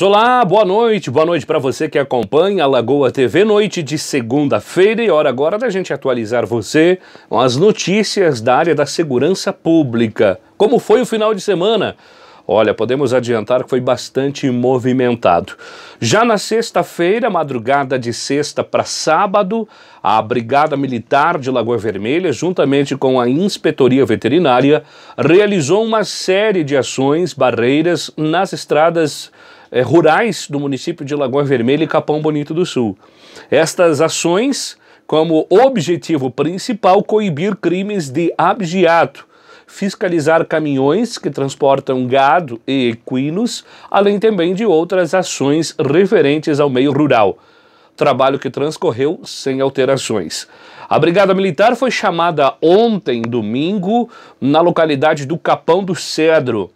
Olá, boa noite, boa noite para você que acompanha a Lagoa TV Noite de segunda-feira e hora agora da gente atualizar você com as notícias da área da segurança pública. Como foi o final de semana? Olha, podemos adiantar que foi bastante movimentado. Já na sexta-feira, madrugada de sexta para sábado, a Brigada Militar de Lagoa Vermelha, juntamente com a Inspetoria Veterinária, realizou uma série de ações, barreiras nas estradas é, rurais do município de Lagoa Vermelha e Capão Bonito do Sul. Estas ações, como objetivo principal, coibir crimes de abjeato, fiscalizar caminhões que transportam gado e equinos, além também de outras ações referentes ao meio rural. Trabalho que transcorreu sem alterações. A Brigada Militar foi chamada ontem, domingo, na localidade do Capão do Cedro,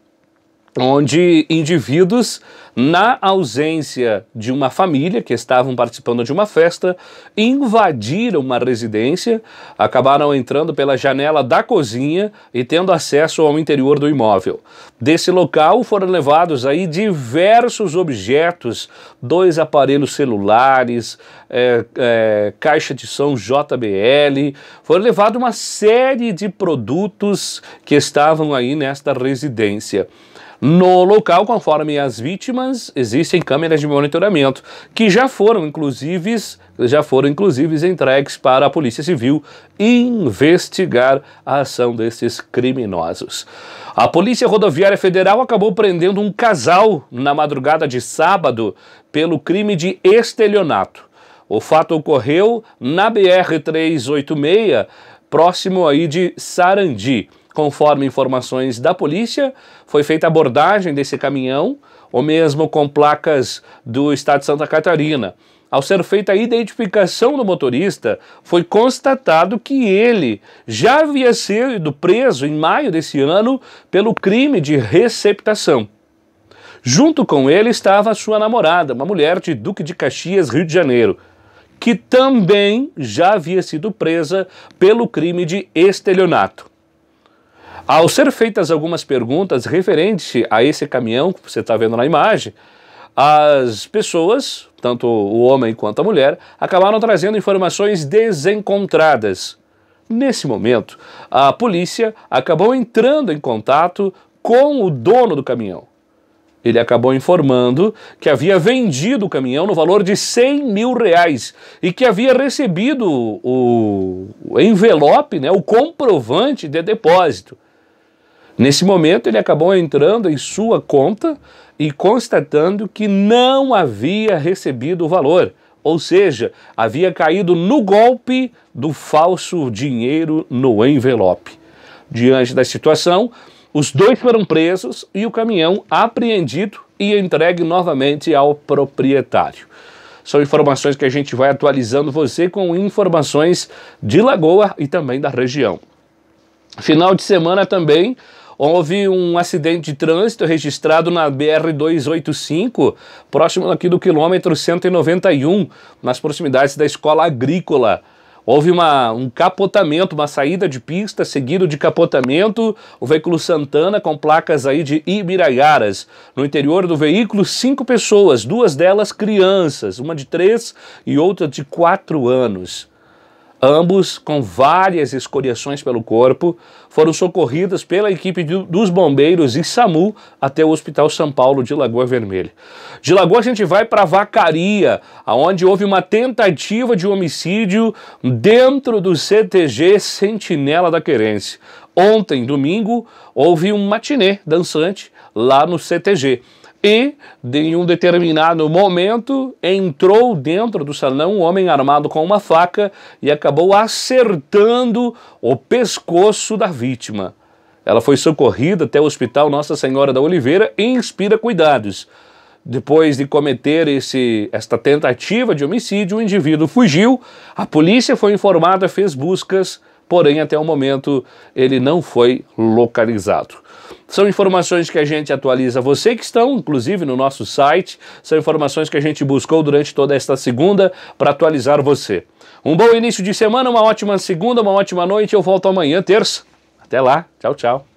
onde indivíduos, na ausência de uma família que estavam participando de uma festa, invadiram uma residência, acabaram entrando pela janela da cozinha e tendo acesso ao interior do imóvel. Desse local foram levados aí diversos objetos, dois aparelhos celulares, é, é, caixa de som JBL, foram levados uma série de produtos que estavam aí nesta residência. No local, conforme as vítimas, existem câmeras de monitoramento que já foram inclusive já foram inclusive entregues para a Polícia Civil investigar a ação desses criminosos. A Polícia Rodoviária Federal acabou prendendo um casal na madrugada de sábado pelo crime de estelionato. O fato ocorreu na BR 386, próximo aí de Sarandi. Conforme informações da polícia, foi feita abordagem desse caminhão, ou mesmo com placas do estado de Santa Catarina. Ao ser feita a identificação do motorista, foi constatado que ele já havia sido preso em maio desse ano pelo crime de receptação. Junto com ele estava sua namorada, uma mulher de Duque de Caxias, Rio de Janeiro, que também já havia sido presa pelo crime de estelionato. Ao ser feitas algumas perguntas referente a esse caminhão que você está vendo na imagem, as pessoas, tanto o homem quanto a mulher, acabaram trazendo informações desencontradas. Nesse momento, a polícia acabou entrando em contato com o dono do caminhão. Ele acabou informando que havia vendido o caminhão no valor de 100 mil reais e que havia recebido o envelope, né, o comprovante de depósito. Nesse momento, ele acabou entrando em sua conta e constatando que não havia recebido o valor, ou seja, havia caído no golpe do falso dinheiro no envelope. Diante da situação, os dois foram presos e o caminhão apreendido e entregue novamente ao proprietário. São informações que a gente vai atualizando você com informações de Lagoa e também da região. Final de semana também Houve um acidente de trânsito registrado na BR-285, próximo aqui do quilômetro 191, nas proximidades da escola agrícola. Houve uma, um capotamento, uma saída de pista, seguido de capotamento, o veículo Santana com placas aí de Ibiraiaras. No interior do veículo, cinco pessoas, duas delas crianças, uma de três e outra de quatro anos. Ambos, com várias escoriações pelo corpo, foram socorridos pela equipe dos bombeiros e SAMU até o Hospital São Paulo de Lagoa Vermelha. De Lagoa a gente vai para Vacaria, aonde houve uma tentativa de homicídio dentro do CTG Sentinela da Querência. Ontem, domingo, houve um matinê dançante lá no CTG. E, em um determinado momento, entrou dentro do salão um homem armado com uma faca e acabou acertando o pescoço da vítima. Ela foi socorrida até o hospital Nossa Senhora da Oliveira e inspira cuidados. Depois de cometer esse, esta tentativa de homicídio, o indivíduo fugiu, a polícia foi informada, fez buscas, porém até o momento ele não foi localizado. São informações que a gente atualiza você que estão, inclusive, no nosso site. São informações que a gente buscou durante toda esta segunda para atualizar você. Um bom início de semana, uma ótima segunda, uma ótima noite. Eu volto amanhã, terça. Até lá. Tchau, tchau.